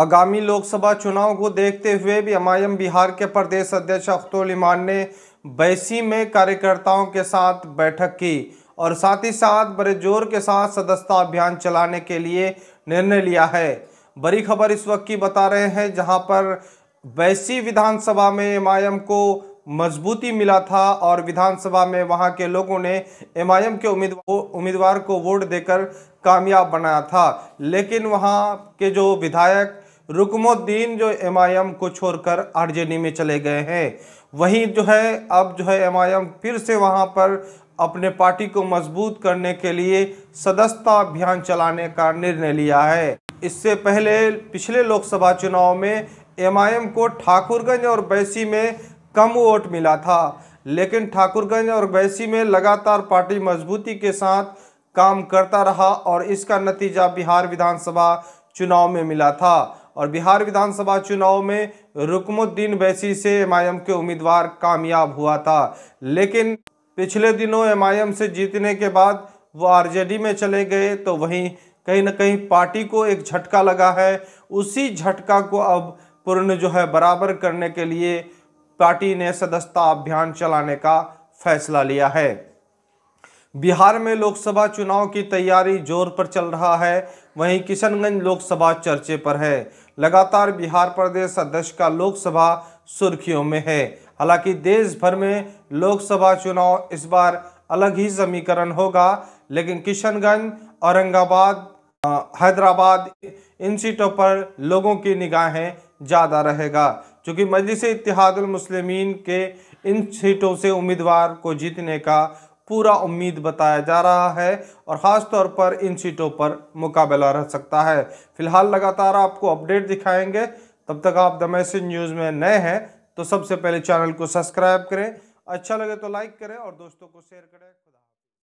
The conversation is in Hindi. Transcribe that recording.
आगामी लोकसभा चुनाव को देखते हुए भी हमायम बिहार के प्रदेश अध्यक्ष अख्तुल इमान ने बैसी में कार्यकर्ताओं के साथ बैठक की और साथ ही साथ बड़े जोर के साथ सदस्यता अभियान चलाने के लिए निर्णय लिया है बड़ी खबर इस वक्त की बता रहे हैं जहां पर बैसी विधानसभा में एम को मजबूती मिला था और विधानसभा में वहां के लोगों ने एमआईएम के उम्मीदवार को वोट देकर कामयाब बनाया था लेकिन वहां के जो विधायक रुकमुद्दीन जो एम आई एम को छोड़कर आर जे डी में चले गए हैं वहीं जो है अब जो है एम आई एम फिर से वहाँ पर अपने पार्टी को मजबूत करने के लिए सदस्यता अभियान चलाने का निर्णय लिया है इससे पहले पिछले लोकसभा चुनाव में एमआईएम को ठाकुरगंज और बैसी में कम वोट मिला था लेकिन ठाकुरगंज और बैसी में लगातार पार्टी मजबूती के साथ काम करता रहा और इसका नतीजा बिहार विधानसभा चुनाव में मिला था और बिहार विधानसभा चुनाव में रुकमुद्दीन बैसी से एमआईएम के उम्मीदवार कामयाब हुआ था लेकिन पिछले दिनों एमआईएम से जीतने के बाद वो आरजेडी में चले गए तो वहीं कहीं ना कहीं पार्टी को एक झटका लगा है उसी झटका को अब पूर्ण जो है बराबर करने के लिए पार्टी ने सदस्यता अभियान चलाने का फैसला लिया है बिहार में लोकसभा चुनाव की तैयारी जोर पर चल रहा है वहीं किशनगंज लोकसभा चर्चे पर है लगातार बिहार प्रदेश अध्यक्ष का लोकसभा सुर्खियों में है हालांकि देश भर में लोकसभा चुनाव इस बार अलग ही समीकरण होगा लेकिन किशनगंज औरंगाबाद हैदराबाद इन सीटों पर लोगों की निगाहें ज़्यादा रहेगा क्योंकि मजलिस इतिहादुल मुस्लिमीन के इन सीटों से उम्मीदवार को जीतने का पूरा उम्मीद बताया जा रहा है और ख़ास तौर पर इन सीटों पर मुकाबला रह सकता है फिलहाल लगातार आपको अपडेट दिखाएंगे तब तक आप द मैसेज न्यूज़ में नए हैं तो सबसे पहले चैनल को सब्सक्राइब करें अच्छा लगे तो लाइक करें और दोस्तों को शेयर करें